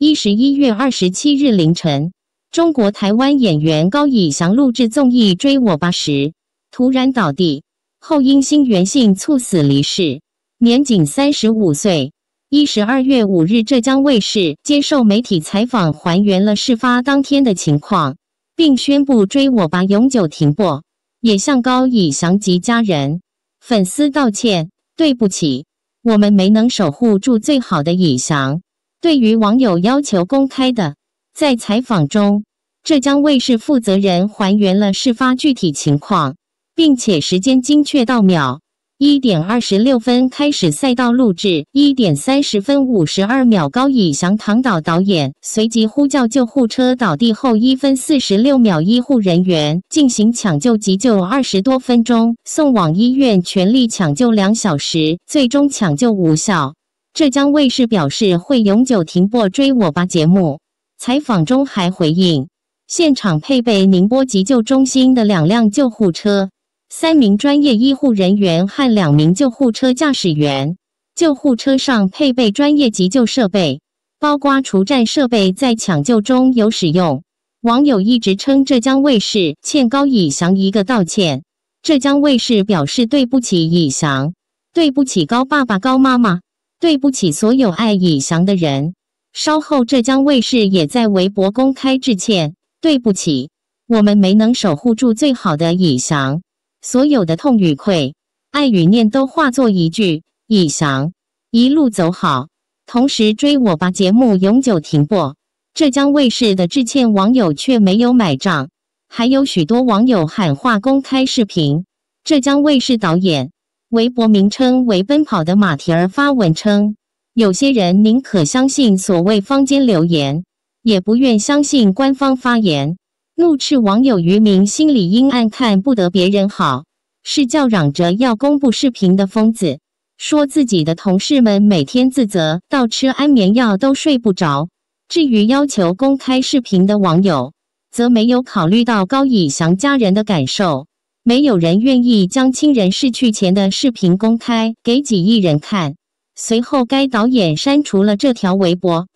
一十一月二十七日凌晨，中国台湾演员高以翔录制综艺《追我吧》时突然倒地，后因心源性猝死离世，年仅三十五岁。一十二月五日，浙江卫视接受媒体采访，还原了事发当天的情况，并宣布《追我吧》永久停播，也向高以翔及家人、粉丝道歉：“对不起，我们没能守护住最好的以翔。”对于网友要求公开的，在采访中，浙江卫视负责人还原了事发具体情况，并且时间精确到秒。一点二十六分开始赛道录制，一点三十分五十二秒高以翔躺倒导演随即呼叫救护车。倒地后一分四十六秒，医护人员进行抢救急救，二十多分钟送往医院全力抢救两小时，最终抢救无效。浙江卫视表示会永久停播《追我吧》节目。采访中还回应，现场配备宁波急救中心的两辆救护车、三名专业医护人员和两名救护车驾驶员。救护车上配备专业急救设备，包括除颤设备，在抢救中有使用。网友一直称浙江卫视欠高以翔一个道歉。浙江卫视表示对不起以翔，对不起高爸爸、高妈妈。对不起，所有爱以翔的人。稍后，浙江卫视也在微博公开致歉：“对不起，我们没能守护住最好的以翔。所有的痛与愧、爱与念，都化作一句‘以翔，一路走好’。”同时，《追我吧》节目永久停播。浙江卫视的致歉，网友却没有买账，还有许多网友喊话公开视频。浙江卫视导演。微博名称为“奔跑的马蹄儿”发文称：“有些人宁可相信所谓坊间流言，也不愿相信官方发言。”怒斥网友“渔民”，心里阴暗，看不得别人好，是叫嚷着要公布视频的疯子。说自己的同事们每天自责，到吃安眠药都睡不着。至于要求公开视频的网友，则没有考虑到高以翔家人的感受。没有人愿意将亲人逝去前的视频公开给几亿人看。随后，该导演删除了这条微博。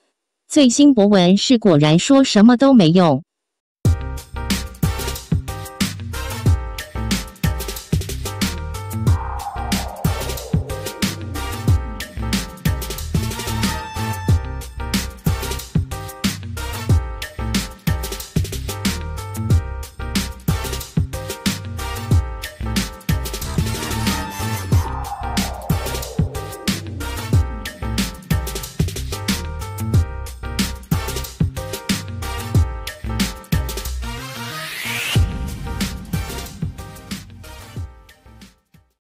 最新博文是：果然说什么都没用。